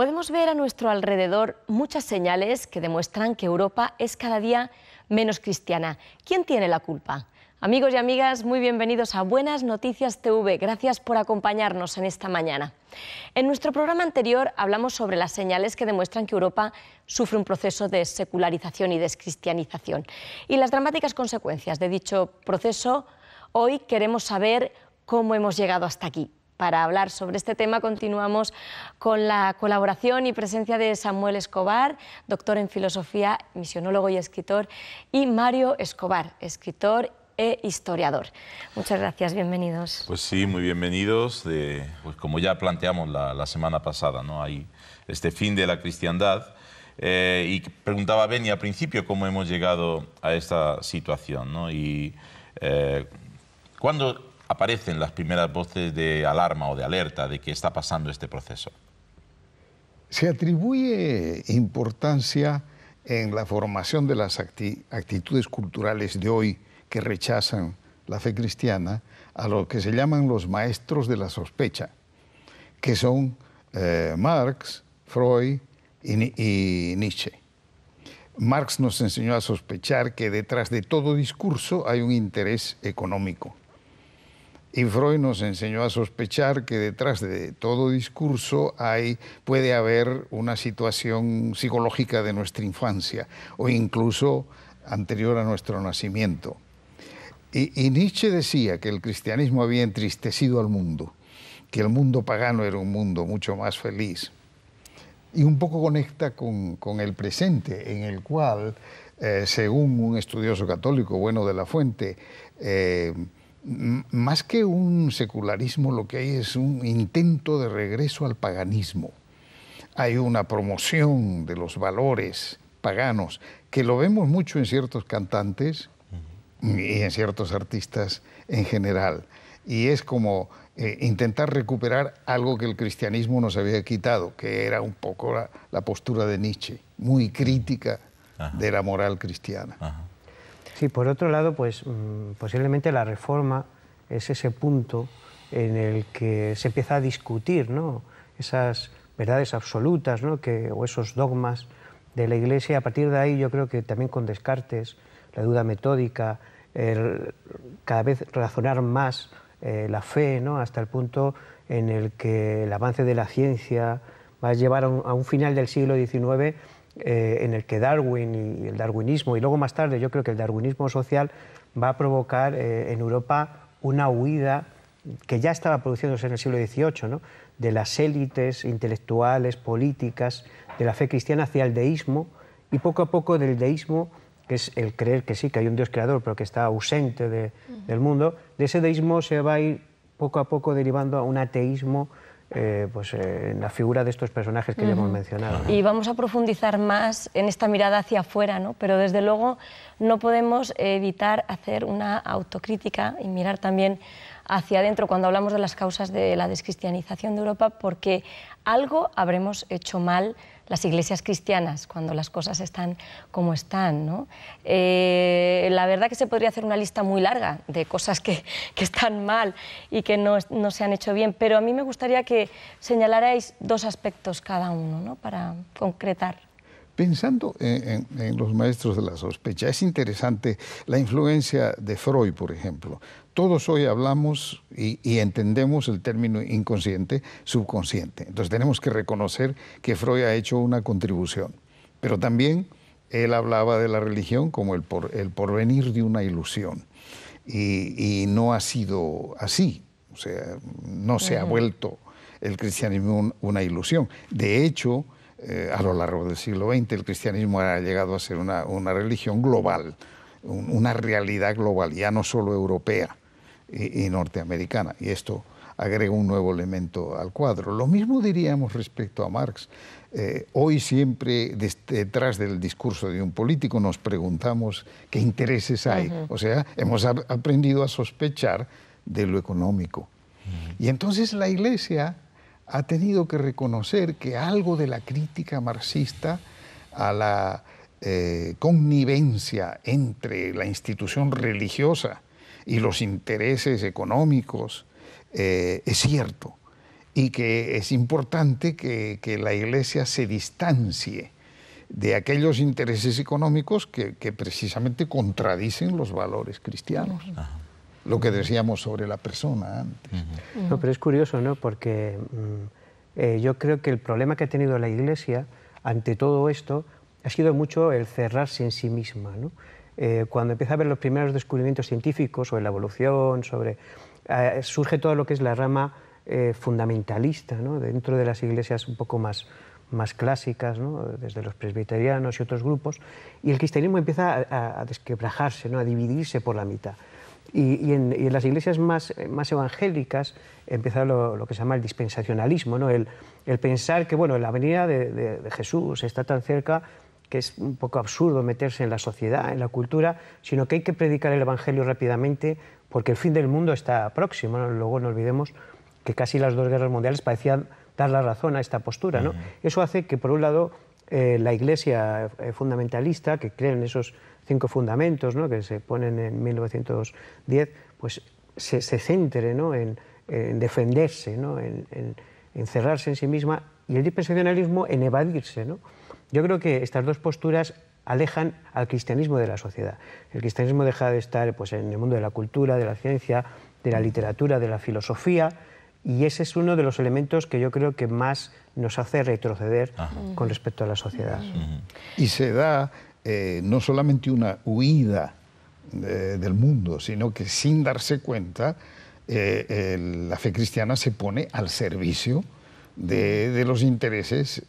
podemos ver a nuestro alrededor muchas señales que demuestran que Europa es cada día menos cristiana. ¿Quién tiene la culpa? Amigos y amigas, muy bienvenidos a Buenas Noticias TV. Gracias por acompañarnos en esta mañana. En nuestro programa anterior hablamos sobre las señales que demuestran que Europa sufre un proceso de secularización y descristianización y las dramáticas consecuencias de dicho proceso. Hoy queremos saber cómo hemos llegado hasta aquí. Para hablar sobre este tema continuamos con la colaboración y presencia de Samuel Escobar, doctor en filosofía, misionólogo y escritor, y Mario Escobar, escritor e historiador. Muchas gracias, bienvenidos. Pues sí, muy bienvenidos. pues como ya planteamos la, semana pasada, ¿no? hay este fin de la cristiandad. Eh, y preguntaba Beni al principio cómo hemos llegado a esta situación ¿no? y eh, cuándo aparecen las primeras voces de alarma o de alerta de que está pasando este proceso? Se atribuye importancia en la formación de las actitudes culturales de hoy que rechazan la fe cristiana a lo que se llaman los maestros de la sospecha, que son eh, Marx, Freud y Nietzsche. Marx nos enseñó a sospechar que detrás de todo discurso hay un interés económico y Freud nos enseñó a sospechar que detrás de todo discurso hay, puede haber una situación psicológica de nuestra infancia o incluso anterior a nuestro nacimiento. Y, Nietzsche decía que el cristianismo había entristecido al mundo, que el mundo pagano era un mundo mucho más feliz. Y un poco conecta con, el presente, en el cual, eh, según un estudioso católico bueno de la fuente, eh, más que un secularismo, lo que hay es un intento de regreso al paganismo. Hay una promoción de los valores paganos, que lo vemos mucho en ciertos cantantes y en ciertos artistas en general. Y es como eh, intentar recuperar algo que el cristianismo nos había quitado, que era un poco la, postura de Nietzsche, muy crítica de la moral cristiana. Sí, por otro lado, pues mm, posiblemente la reforma es ese punto en el que se empieza a discutir esas verdades absolutas que, o esos dogmas de la Iglesia. A partir de ahí yo creo que también con Descartes, la duda metódica, cada vez razonar más eh, la fe, ¿no? hasta el punto en el que el avance de la ciencia va a llevar a un final del siglo XIX eh, en el que Darwin y el darwinismo, y luego más tarde yo creo que el darwinismo social va a provocar eh, en Europa una huida que ya estaba produciéndose en el siglo XVIII, ¿no? de las élites intelectuales, políticas, de la fe cristiana hacia el deísmo y poco a poco del deísmo, que es el creer que sí, que hay un Dios creador, pero que está ausente del mundo, de ese deísmo se va a ir poco a poco derivando a un ateísmo eh, pues, eh, en la figura de estos personajes que ya hemos mencionado. Y vamos a profundizar más en esta mirada hacia afuera, ¿no? pero desde luego no podemos evitar hacer una autocrítica y mirar también hacia adentro cuando hablamos de las causas de la descristianización de Europa, porque algo habremos hecho mal las iglesias cristianas cuando las cosas están como están. Eh, la verdad que se podría hacer una lista muy larga de cosas que, están mal y que no, se han hecho bien, pero a mí me gustaría que señalarais dos aspectos cada uno para concretar. Pensando en, los maestros de la sospecha, es interesante la influencia de Freud, por ejemplo. Todos hoy hablamos y, entendemos el término inconsciente, subconsciente. Entonces tenemos que reconocer que Freud ha hecho una contribución. Pero también él hablaba de la religión como el, porvenir de una ilusión. Y, no ha sido así. O sea, no se ha vuelto el cristianismo una ilusión. De hecho, eh, a lo largo del siglo XX. El cristianismo ha llegado a ser una, religión global, una realidad global, ya no solo europea y, norteamericana. Y esto agrega un nuevo elemento al cuadro. Lo mismo diríamos respecto a Marx. Eh, hoy siempre detrás del discurso de un político nos preguntamos qué intereses hay. O sea, hemos aprendido a sospechar de lo económico. Y entonces la Iglesia ha tenido que reconocer que algo de la crítica marxista a la eh, connivencia entre la institución religiosa y los intereses económicos eh, es cierto y que es importante que, la Iglesia se distancie de aquellos intereses económicos que, precisamente contradicen los valores cristianos lo que decíamos sobre la persona antes. No, pero es curioso, ¿no? Porque mm, eh, yo creo que el problema que ha tenido la Iglesia ante todo esto ha sido mucho el cerrarse en sí misma, ¿no? Eh, cuando empieza a ver los primeros descubrimientos científicos sobre la evolución, sobre, eh, surge todo lo que es la rama fundamentalista ¿no? dentro de las iglesias un poco más, más clásicas, ¿no? desde los presbiterianos y otros grupos, y el cristianismo empieza a, a desquebrajarse, ¿no? a dividirse por la mitad. Y, en, las iglesias más, eh, más evangélicas empieza lo, que se llama el dispensacionalismo, ¿no? el, pensar que bueno, la venida de, Jesús está tan cerca que es un poco absurdo meterse en la sociedad, en la cultura, sino que hay que predicar el Evangelio rápidamente porque el fin del mundo está próximo. Luego no olvidemos que casi las dos guerras mundiales parecían dar la razón a esta postura. ¿no? Eso hace que, por un lado, eh, la Iglesia eh, fundamentalista, que cree en esos cinco fundamentos ¿no? que se ponen en 1910, pues se, centre ¿no? en, defenderse, ¿no? en, encerrarse en, en sí misma y el dispensacionalismo en evadirse. ¿no? Yo creo que estas dos posturas alejan al cristianismo de la sociedad. El cristianismo deja de estar pues, en el mundo de la cultura, de la ciencia, de la literatura, de la filosofía, y ese es uno de los elementos que yo creo que más nos hace retroceder con respecto a la sociedad. Y se da eh, no solamente una huida eh, del mundo, sino que sin darse cuenta, eh, la fe cristiana se pone al servicio de los intereses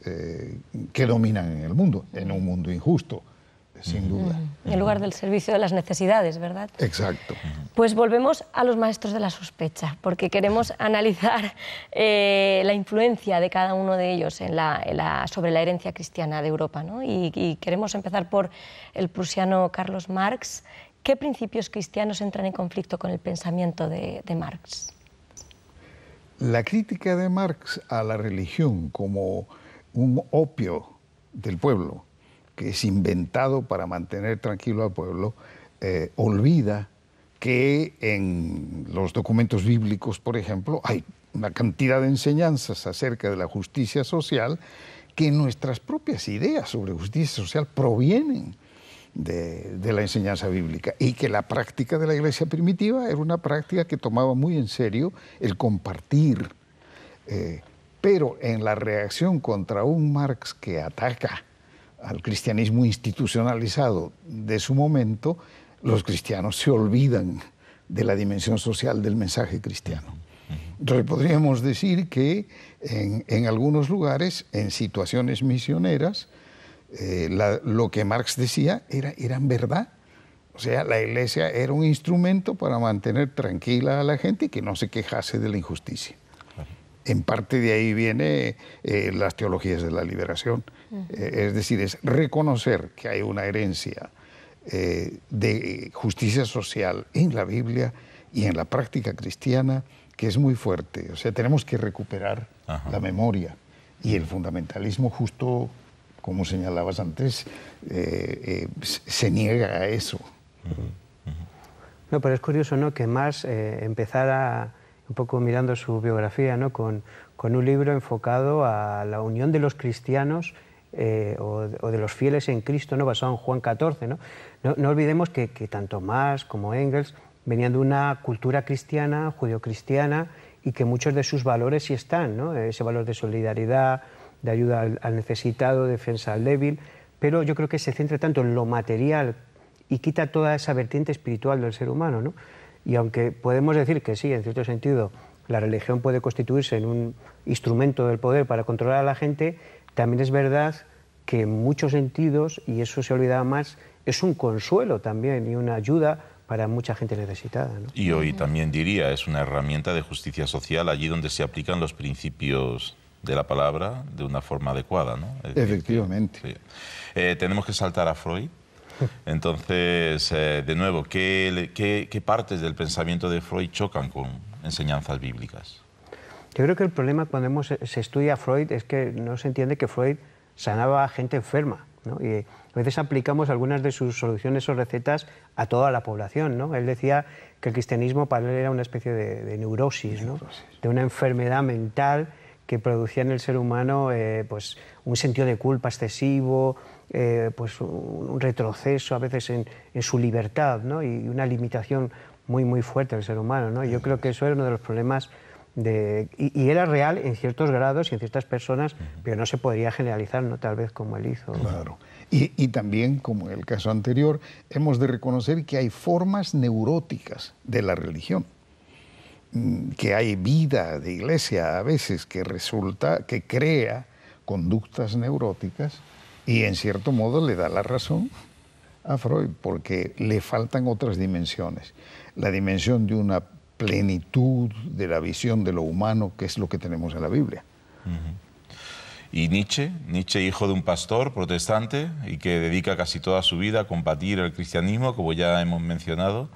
que dominan en el mundo, en un mundo injusto sin duda. En lugar del servicio de las necesidades, ¿verdad? Exacto. Pues volvemos a los maestros de la sospecha, porque queremos analizar eh, la influencia de cada uno de ellos sobre la herencia cristiana de Europa. ¿no? Y, queremos empezar por el prusiano Carlos Marx. ¿Qué principios cristianos entran en conflicto con el pensamiento de Marx? La crítica de Marx a la religión como un opio del pueblo que es inventado para mantener tranquilo al pueblo, eh, olvida que en los documentos bíblicos, por ejemplo, hay una cantidad de enseñanzas acerca de la justicia social que nuestras propias ideas sobre justicia social provienen de, la enseñanza bíblica y que la práctica de la iglesia primitiva era una práctica que tomaba muy en serio el compartir. Eh, pero en la reacción contra un Marx que ataca al cristianismo institucionalizado de su momento, los cristianos se olvidan de la dimensión social del mensaje cristiano. Entonces podríamos decir que en, algunos lugares, en situaciones misioneras, eh, lo que Marx decía era, verdad. O sea, la iglesia era un instrumento para mantener tranquila a la gente y que no se quejase de la injusticia en parte de ahí viene eh, las teologías de la liberación. Eh, es decir, es reconocer que hay una herencia eh, de justicia social en la Biblia y en la práctica cristiana que es muy fuerte. O sea, tenemos que recuperar la memoria y el fundamentalismo justo, como señalabas antes, se niega a eso. No, pero es curioso, ¿no? Que más empezar a un poco mirando su biografía, ¿no? con, un libro enfocado a la unión de los cristianos eh, o, de los fieles en Cristo, ¿no? basado en Juan XIV. No, olvidemos que, tanto Marx como Engels venían de una cultura cristiana, judio-cristiana, y que muchos de sus valores sí están, ¿no? ese valor de solidaridad, de ayuda al, al necesitado, defensa al débil, pero yo creo que se centra tanto en lo material y quita toda esa vertiente espiritual del ser humano. ¿no? Y aunque podemos decir que sí, en cierto sentido, la religión puede constituirse en un instrumento del poder para controlar a la gente, también es verdad que en muchos sentidos, y eso se olvidaba más, es un consuelo también y una ayuda para mucha gente necesitada. Y hoy también diría, es una herramienta de justicia social allí donde se aplican los principios de la palabra de una forma adecuada. Efectivamente. Eh, tenemos que saltar a Freud entonces, eh, de nuevo, ¿qué, partes del pensamiento de Freud chocan con enseñanzas bíblicas? Yo creo que el problema cuando eh, se estudia a Freud es que no se entiende que Freud sanaba a gente enferma. Y eh, a veces aplicamos algunas de sus soluciones o recetas a toda la población. Él decía que el cristianismo para él era una especie de, neurosis, de una enfermedad mental que producía en el ser humano eh, pues, un sentido de culpa excesivo, eh, pues, un retroceso a veces en, su libertad y una limitación muy, muy fuerte del ser humano. Yo creo que eso era uno de los problemas. De, y, era real en ciertos grados y en ciertas personas, pero no se podría generalizar, ¿no? tal vez como él hizo. Claro. Y, y, también, como en el caso anterior, hemos de reconocer que hay formas neuróticas de la religión. Mm, que hay vida de iglesia a veces que resulta, que crea conductas neuróticas y en cierto modo le da la razón a Freud porque le faltan otras dimensiones. La dimensión de una plenitud de la visión de lo humano que es lo que tenemos en la Biblia. Y Nietzsche, Nietzsche hijo de un pastor protestante y que dedica casi toda su vida a combatir el cristianismo, como ya hemos mencionado,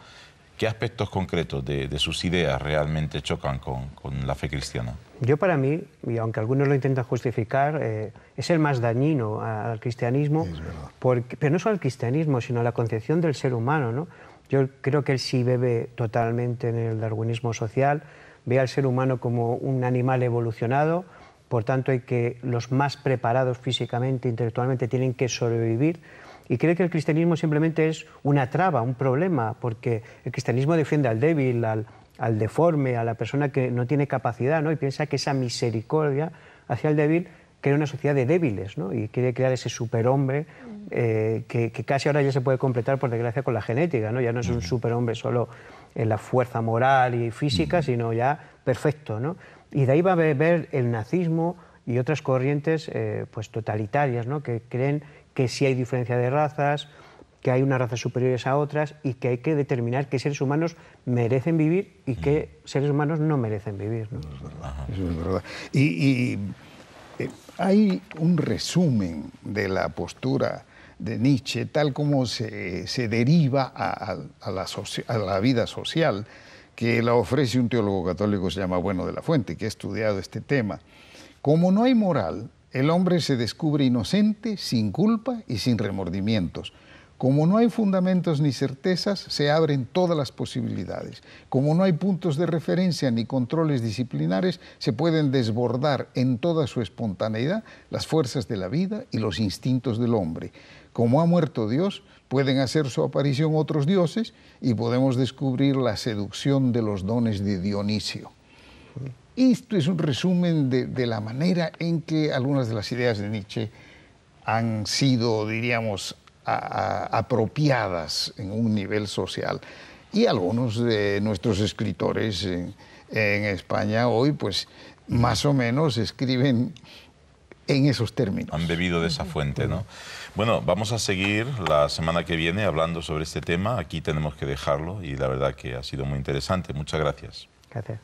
¿Qué aspectos concretos de, sus ideas realmente chocan con, la fe cristiana? Yo para mí, y aunque algunos lo intentan justificar, eh, es el más dañino al cristianismo, porque, pero no solo al cristianismo, sino a la concepción del ser humano. ¿no? Yo creo que él sí bebe totalmente en el darwinismo social, ve al ser humano como un animal evolucionado, por tanto hay que los más preparados físicamente, intelectualmente, tienen que sobrevivir y cree que el cristianismo simplemente es una traba, un problema, porque el cristianismo defiende al débil, al, al deforme, a la persona que no tiene capacidad, ¿no? y piensa que esa misericordia hacia el débil crea una sociedad de débiles, ¿no? y quiere crear ese superhombre eh, que, casi ahora ya se puede completar, por desgracia, con la genética, ¿no? ya no es un superhombre solo en la fuerza moral y física, sino ya perfecto. ¿no? Y de ahí va a ver el nazismo y otras corrientes eh, pues totalitarias ¿no? que creen que si hay diferencia de razas, que hay unas razas superiores a otras y que hay que determinar qué seres humanos merecen vivir y qué mm. seres humanos no merecen vivir. es verdad. Y, eh, hay un resumen de la postura de Nietzsche, tal como se, deriva a, la a, la vida social, que la ofrece un teólogo católico que se llama Bueno de la Fuente, que ha estudiado este tema. Como no hay moral, el hombre se descubre inocente, sin culpa y sin remordimientos. Como no hay fundamentos ni certezas, se abren todas las posibilidades. Como no hay puntos de referencia ni controles disciplinares, se pueden desbordar en toda su espontaneidad las fuerzas de la vida y los instintos del hombre. Como ha muerto Dios, pueden hacer su aparición otros dioses y podemos descubrir la seducción de los dones de Dionisio. Esto es un resumen de, de, la manera en que algunas de las ideas de Nietzsche han sido, diríamos, apropiadas en un nivel social. Y algunos de nuestros escritores en, en España hoy, pues más o menos escriben en esos términos. Han bebido de esa fuente, ¿no? Bueno, vamos a seguir la semana que viene hablando sobre este tema. Aquí tenemos que dejarlo y la verdad que ha sido muy interesante. Muchas gracias. Gracias.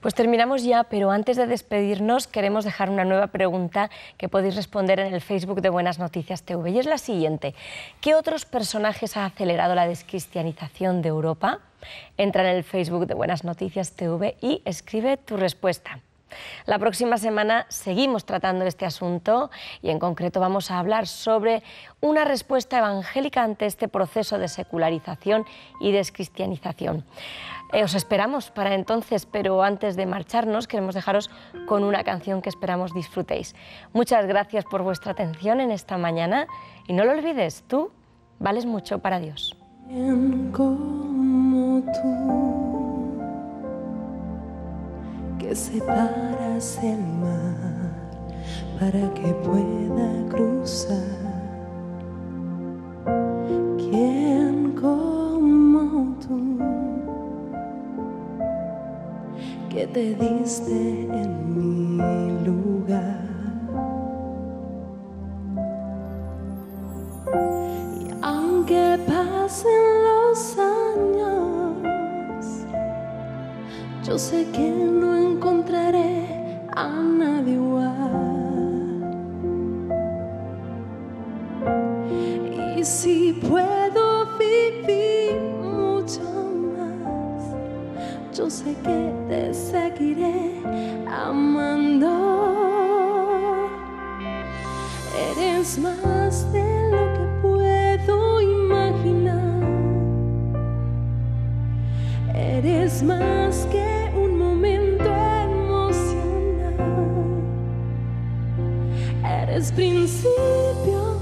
Pues terminamos ya, pero antes de despedirnos queremos dejar una nueva pregunta que podéis responder en el Facebook de Buenas Noticias TV y es la siguiente. ¿Qué otros personajes ha acelerado la descristianización de Europa? Entra en el Facebook de Buenas Noticias TV y escribe tu respuesta. La próxima semana seguimos tratando este asunto y en concreto vamos a hablar sobre una respuesta evangélica ante este proceso de secularización y descristianización. Eh, os esperamos para entonces, pero antes de marcharnos queremos dejaros con una canción que esperamos disfrutéis. Muchas gracias por vuestra atención en esta mañana y no lo olvides, tú vales mucho para Dios que separas el mar para que pueda cruzar. ¿Quién como tú que te diste en mi lugar? Yo sé que no encontraré a nadie igual. Y si puedo vivir mucho más, yo sé que te seguiré amando. Eres más de lo que puedo imaginar. Eres más que es principio.